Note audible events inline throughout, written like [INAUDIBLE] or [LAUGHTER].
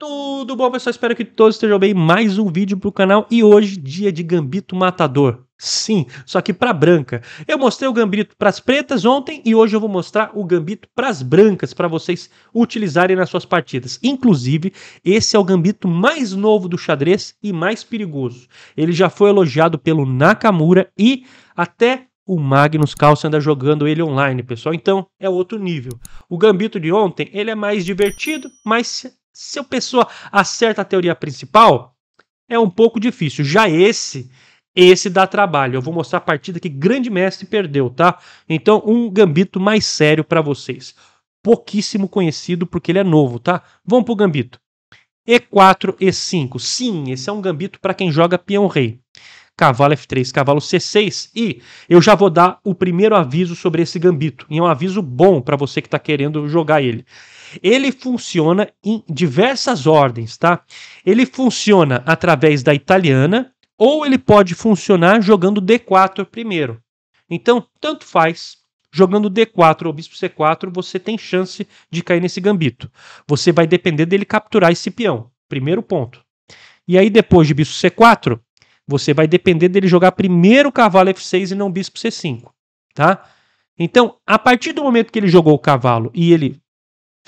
Tudo bom, pessoal? Espero que todos estejam bem. Mais um vídeo pro canal e hoje, dia de Gambito Matador. Sim, só que para branca. Eu mostrei o gambito para as pretas ontem e hoje eu vou mostrar o gambito para as brancas para vocês utilizarem nas suas partidas. Inclusive, esse é o gambito mais novo do xadrez e mais perigoso. Ele já foi elogiado pelo Nakamura e até o Magnus Carlsen anda jogando ele online, pessoal. Então, é outro nível. O gambito de ontem, ele é mais divertido, mas se a pessoa acerta a teoria principal, é um pouco difícil. Já esse, esse dá trabalho. Eu vou mostrar a partida que grande mestre perdeu, tá? Então, um gambito mais sério para vocês. Pouquíssimo conhecido porque ele é novo, tá? Vamos pro gambito. E4, E5. Sim, esse é um gambito para quem joga peão rei. Cavalo F3, cavalo C6 e eu já vou dar o primeiro aviso sobre esse gambito. E é um aviso bom para você que está querendo jogar ele. Ele funciona em diversas ordens, tá? Ele funciona através da italiana ou ele pode funcionar jogando D4 primeiro. Então, tanto faz. Jogando D4 ou bispo C4, você tem chance de cair nesse gambito. Você vai depender dele capturar esse peão. Primeiro ponto. E aí, depois de bispo C4, você vai depender dele jogar primeiro cavalo F6 e não bispo C5, tá? Então, a partir do momento que ele jogou o cavalo e ele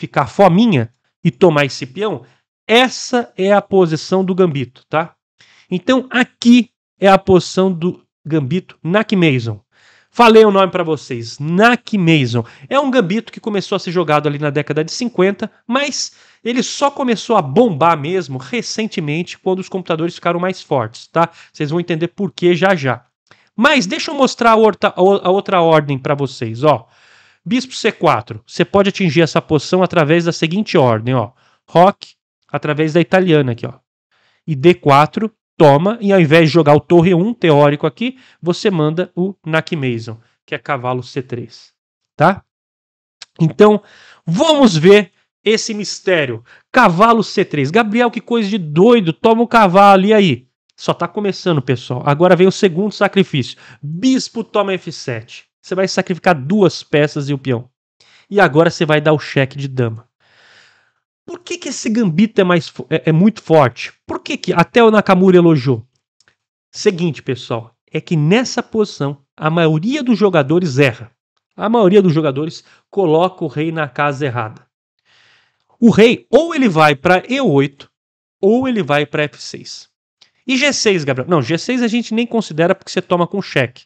ficar fominha e tomar esse peão, essa é a posição do gambito, tá? Então aqui é a posição do gambito Nakmason. Falei o nome para vocês, Nakmason. É um gambito que começou a ser jogado ali na década de 50, mas ele só começou a bombar mesmo recentemente, quando os computadores ficaram mais fortes, tá? Vocês vão entender por que já já. Mas deixa eu mostrar a outra, a outra ordem para vocês, ó. Bispo C4, você pode atingir essa posição através da seguinte ordem, ó. Rock, através da italiana aqui, ó. E D4, toma, e ao invés de jogar o torre 1 teórico aqui, você manda o Mason, que é cavalo C3, tá? Então, vamos ver esse mistério. Cavalo C3. Gabriel, que coisa de doido, toma o cavalo, e aí? Só tá começando, pessoal. Agora vem o segundo sacrifício. Bispo toma F7. Você vai sacrificar duas peças e o peão. E agora você vai dar o cheque de dama. Por que, que esse gambito é, mais, é, é muito forte? Por que, que até o Nakamura elogiou? Seguinte, pessoal, é que nessa posição a maioria dos jogadores erra. A maioria dos jogadores coloca o rei na casa errada. O rei ou ele vai para E8 ou ele vai para F6. E G6, Gabriel? Não, G6 a gente nem considera porque você toma com cheque.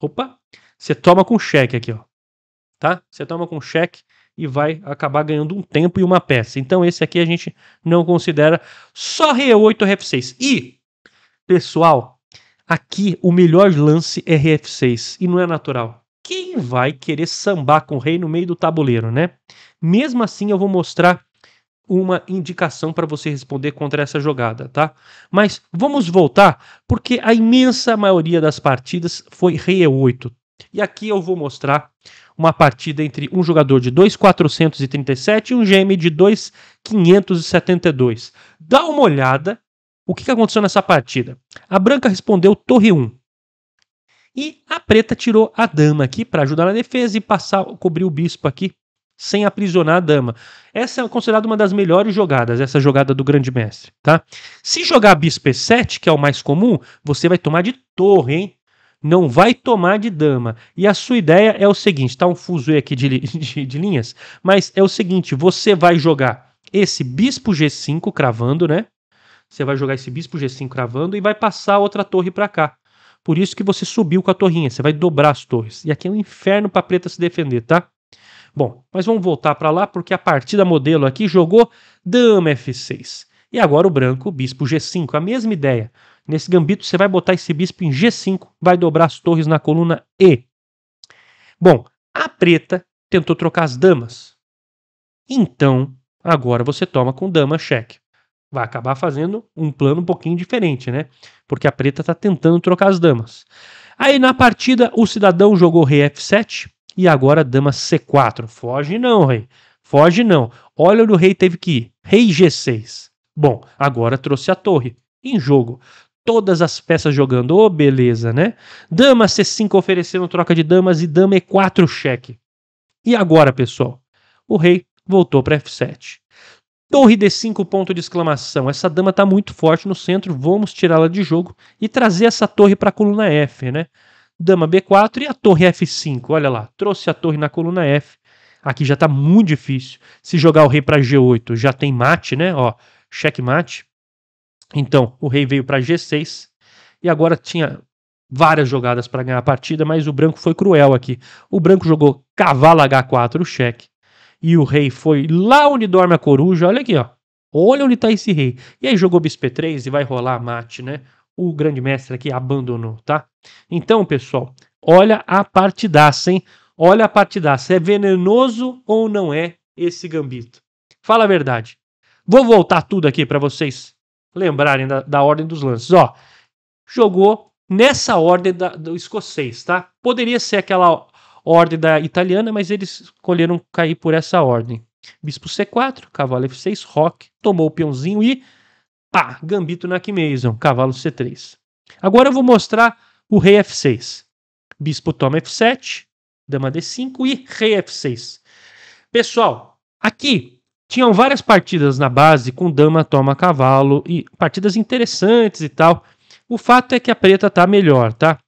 Opa, você toma com cheque aqui, ó. Tá? Você toma com cheque e vai acabar ganhando um tempo e uma peça. Então esse aqui a gente não considera só RE8 ou f 6 E, pessoal, aqui o melhor lance é f 6 e não é natural. Quem vai querer sambar com o rei no meio do tabuleiro, né? Mesmo assim eu vou mostrar uma indicação para você responder contra essa jogada, tá? Mas vamos voltar porque a imensa maioria das partidas foi rei e 8, e aqui eu vou mostrar uma partida entre um jogador de 2,437 e um GM de 2,572. Dá uma olhada o que aconteceu nessa partida. A branca respondeu torre 1. E a preta tirou a dama aqui para ajudar na defesa e passar, cobrir o bispo aqui sem aprisionar a dama. Essa é considerada uma das melhores jogadas, essa jogada do grande mestre, tá? Se jogar bispo e 7 que é o mais comum, você vai tomar de torre, hein? não vai tomar de dama. E a sua ideia é o seguinte: tá um fuso aqui de, [LAUGHS] de, de linhas, mas é o seguinte: você vai jogar esse bispo G5 cravando, né? Você vai jogar esse bispo G5 cravando e vai passar outra torre para cá. Por isso que você subiu com a torrinha, você vai dobrar as torres. E aqui é um inferno para preta se defender, tá? Bom, mas vamos voltar para lá porque a partida modelo aqui jogou dama F6. E agora o branco, bispo G5, a mesma ideia. Nesse gambito você vai botar esse bispo em G5, vai dobrar as torres na coluna E. Bom, a preta tentou trocar as damas. Então, agora você toma com dama cheque. Vai acabar fazendo um plano um pouquinho diferente, né? Porque a preta está tentando trocar as damas. Aí na partida, o cidadão jogou rei F7 e agora dama C4. Foge não, rei. Foge não. Olha onde o rei teve que ir. Rei G6. Bom, agora trouxe a torre. Em jogo. Todas as peças jogando. Ô, oh, beleza, né? Dama C5 oferecendo troca de damas e dama E4 cheque. E agora, pessoal? O rei voltou para F7. Torre D5, ponto de exclamação. Essa dama está muito forte no centro, vamos tirá-la de jogo e trazer essa torre para a coluna F, né? Dama B4 e a torre F5. Olha lá, trouxe a torre na coluna F. Aqui já está muito difícil. Se jogar o rei para G8, já tem mate, né? Ó, checkmate. Então, o rei veio para G6 e agora tinha várias jogadas para ganhar a partida, mas o branco foi cruel aqui. O branco jogou cavalo H4, o cheque, e o rei foi lá onde dorme a coruja, olha aqui, ó. Olha onde está esse rei. E aí jogou bispo P3 e vai rolar mate, né? O grande mestre aqui abandonou, tá? Então, pessoal, olha a partidaça, hein? Olha a partidaça. É venenoso ou não é esse gambito? Fala a verdade. Vou voltar tudo aqui para vocês lembrarem da, da, ordem dos lances. Ó, jogou nessa ordem da, do escocês, tá? Poderia ser aquela ordem da italiana, mas eles escolheram cair por essa ordem. Bispo C4, cavalo F6, roque, tomou o peãozinho e pá, gambito na Kimason, cavalo C3. Agora eu vou mostrar o rei F6. Bispo toma F7, dama D5 e rei F6. Pessoal, aqui tinham várias partidas na base com dama, toma, cavalo e partidas interessantes e tal. O fato é que a preta tá melhor, tá?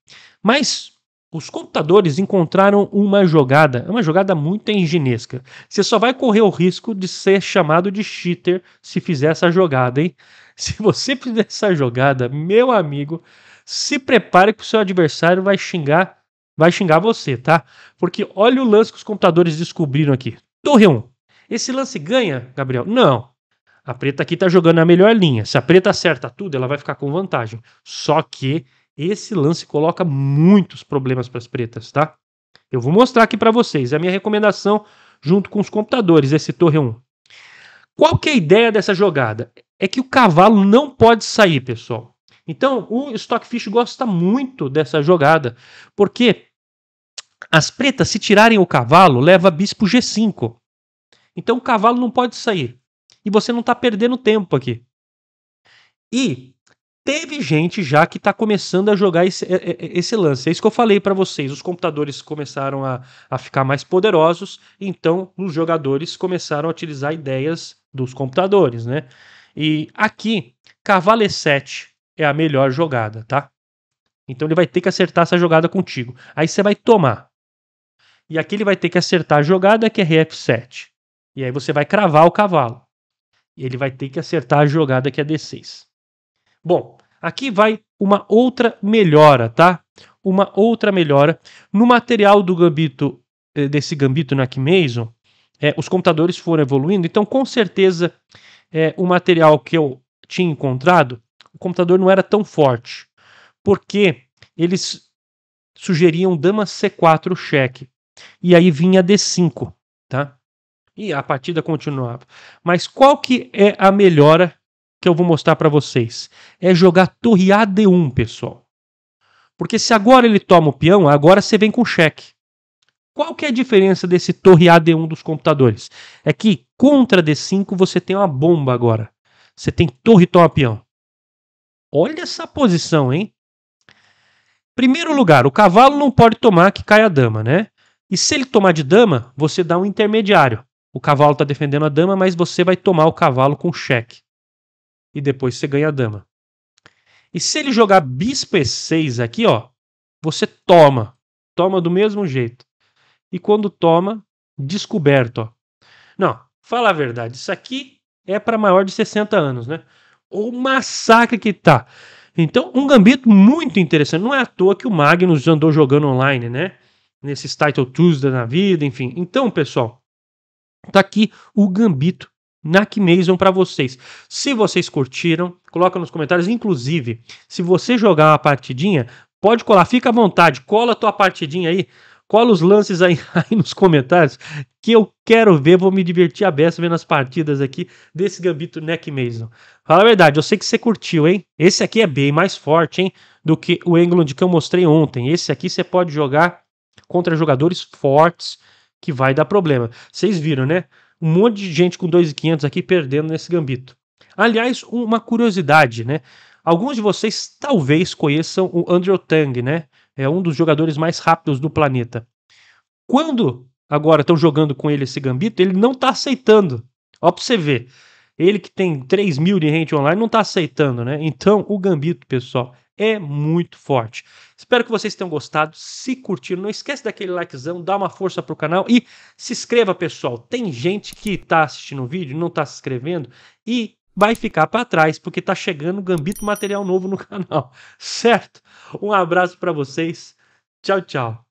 Mas os computadores encontraram uma jogada, é uma jogada muito enginesca. Você só vai correr o risco de ser chamado de cheater se fizer essa jogada, hein? [LAUGHS] Se você fizer essa jogada, meu amigo, se prepare que o seu adversário vai xingar, vai xingar você, tá? Porque olha o lance que os computadores descobriram aqui. Torre 1. Esse lance ganha, Gabriel? Não. A preta aqui tá jogando a melhor linha. Se a preta acerta tudo, ela vai ficar com vantagem. Só que esse lance coloca muitos problemas para as pretas, tá? Eu vou mostrar aqui para vocês. É a minha recomendação junto com os computadores, esse torre 1. Qual que é a ideia dessa jogada? É que o cavalo não pode sair, pessoal. Então, o Stockfish gosta muito dessa jogada, porque as pretas, se tirarem o cavalo, leva bispo G5. Então o cavalo não pode sair. E você não está perdendo tempo aqui. E teve gente já que está começando a jogar esse, é, é, é, esse, lance. É isso que eu falei para vocês. Os computadores começaram a, a ficar mais poderosos, então os jogadores começaram a utilizar ideias dos computadores, né? E aqui, cavalo E7 é a melhor jogada, tá? Então ele vai ter que acertar essa jogada contigo. Aí você vai tomar. E aqui ele vai ter que acertar a jogada que é Rf7. E aí você vai cravar o cavalo. E ele vai ter que acertar a jogada que é D6. Bom, aqui vai uma outra melhora, tá? Uma outra melhora. No material do gambito, eh, desse gambito na Kimason, é, eh, os computadores foram evoluindo, então com certeza é, o material que eu tinha encontrado, o computador não era tão forte, porque eles sugeriam dama C4 cheque, e aí vinha D5, tá? e a partida continuava. Mas qual que é a melhora que eu vou mostrar para vocês? É jogar torre AD1, pessoal. Porque se agora ele toma o peão, agora você vem com cheque. Qual que é a diferença desse torre AD1 dos computadores? É que contra D5 você tem uma bomba agora. Você tem torre toma peão. Olha essa posição, hein? Primeiro lugar, o cavalo não pode tomar que cai a dama, né? E se ele tomar de dama, você dá um intermediário o cavalo está defendendo a dama, mas você vai tomar o cavalo com cheque. E depois você ganha a dama. E se ele jogar bispo e6 aqui, ó, você toma. Toma do mesmo jeito. E quando toma, descoberto, ó. Não, fala a verdade, isso aqui é para maior de 60 anos, né? O massacre que tá. Então, um gambito muito interessante. Não é à toa que o Magnus andou jogando online, né? Nesses Title Tuesday da vida, enfim. Então, pessoal, Tá aqui o gambito na Mason para vocês. Se vocês curtiram, coloca nos comentários. Inclusive, se você jogar uma partidinha, pode colar, fica à vontade, cola a tua partidinha aí, cola os lances aí, [LAUGHS] aí nos comentários, que eu quero ver, vou me divertir a beça vendo as partidas aqui desse gambito Neck Mason. Fala a verdade, eu sei que você curtiu, hein? Esse aqui é bem mais forte, hein, do que o England que eu mostrei ontem. Esse aqui você pode jogar contra jogadores fortes, que vai dar problema. Vocês viram, né? Um monte de gente com 2,500 aqui perdendo nesse gambito. Aliás, uma curiosidade, né? Alguns de vocês talvez conheçam o Andrew Tang, né? É um dos jogadores mais rápidos do planeta. Quando agora estão jogando com ele esse gambito, ele não está aceitando. Ó, pra você ver. Ele que tem 3 mil de rente online não está aceitando, né? Então, o gambito, pessoal, é muito forte. Espero que vocês tenham gostado. Se curtiram, não esquece daquele likezão, dá uma força pro canal e se inscreva, pessoal. Tem gente que está assistindo o vídeo, não está se inscrevendo e vai ficar para trás porque está chegando gambito material novo no [LAUGHS] canal, certo? Um abraço para vocês. Tchau, tchau.